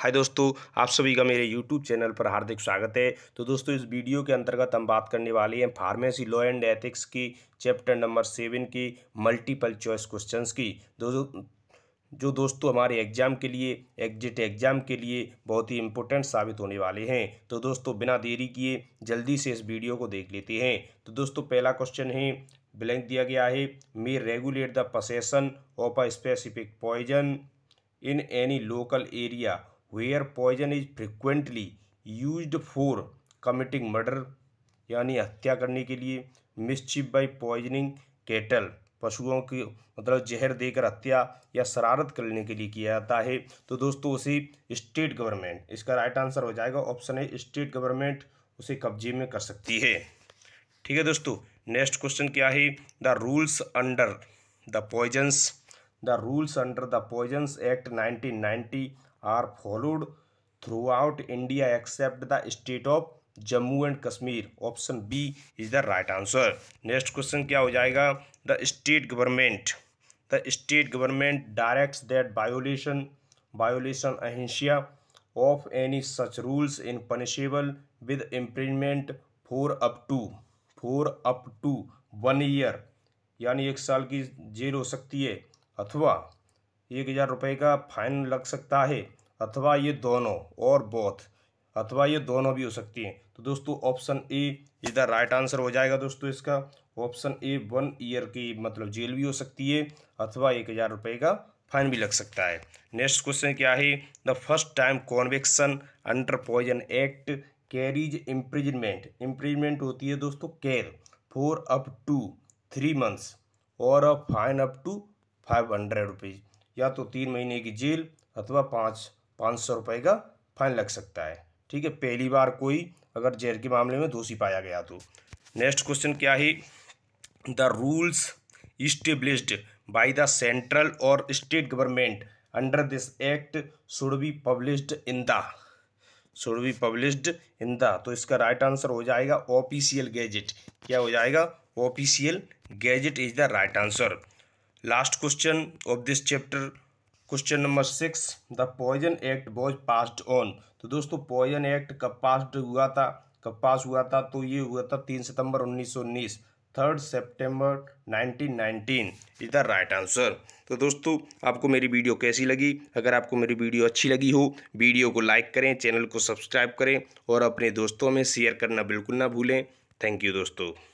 हाय दोस्तों आप सभी का मेरे यूट्यूब चैनल पर हार्दिक स्वागत है तो दोस्तों इस वीडियो के अंतर्गत हम बात करने वाले हैं फार्मेसी लॉ एंड एथिक्स की चैप्टर नंबर सेवन की मल्टीपल चॉइस क्वेश्चंस की दो जो दोस्तों हमारे एग्जाम के लिए एग्जिट एग्जाम के लिए बहुत ही इम्पोर्टेंट साबित होने वाले हैं तो दोस्तों बिना देरी किए जल्दी से इस वीडियो को देख लेते हैं तो दोस्तों पहला क्वेश्चन है ब्लैंक दिया गया है may regulate the possession of a specific poison in any local area where poison is frequently use for committing murder यानी हत्या करने के लिए मिसचिप बाई पॉइजनिंग केटल पशुओं की मतलब जहर देकर हत्या या शरारत करने के लिए किया जाता है तो दोस्तों उसे स्टेट गवर्नमेंट इसका राइट आंसर हो जाएगा ऑप्शन है स्टेट गवर्नमेंट उसे कब्जे में कर सकती है ठीक है दोस्तों नेक्स्ट क्वेश्चन क्या है the rules under the poisons the rules under the poisons act 1990 are followed throughout India except the state of Jammu and Kashmir option B is the right answer next question क्या हो जाएगा the state government the state government directs that violation violation अहिंसा of any such rules in punishable with imprisonment for up to for up to one year यानी एक साल की jail हो सकती है अथवा एक हज़ार रुपये का फाइन लग सकता है अथवा ये दोनों और बोथ अथवा ये दोनों भी हो सकती हैं तो दोस्तों ऑप्शन ए इधर द राइट आंसर हो जाएगा दोस्तों इसका ऑप्शन ए वन ईयर की मतलब जेल भी हो सकती है अथवा एक हज़ार रुपये का फाइन भी लग सकता है नेक्स्ट क्वेश्चन क्या है the first time conviction under poison act carries imprisonment imprisonment होती है दोस्तों कैर for up to three months और a fine up to five hundred rupees या तो तीन महीने की जेल अथवा पाँच पाँच सौ रुपये का फाइन लग सकता है ठीक है पहली बार कोई अगर जेल के मामले में दोषी पाया गया तो नेक्स्ट क्वेश्चन क्या है the rules established by the central और state government under this act should be published in the should be published in the तो इसका राइट right आंसर हो जाएगा ऑफिशियल गैजेट क्या हो जाएगा official gazette is the right answer last question of this chapter question number six the poison act was passed on तो दोस्तों poison act कब पास्ड हुआ था कब पास हुआ था तो ये हुआ था तीन सितंबर उन्नीस सौ उन्नीस third September 1919 is the right answer तो दोस्तों आपको मेरी वीडियो कैसी लगी अगर आपको मेरी वीडियो अच्छी लगी हो वीडियो को लाइक करें चैनल को सब्सक्राइब करें और अपने दोस्तों में शेयर करना बिल्कुल ना भूलें थैंक यू दोस्तों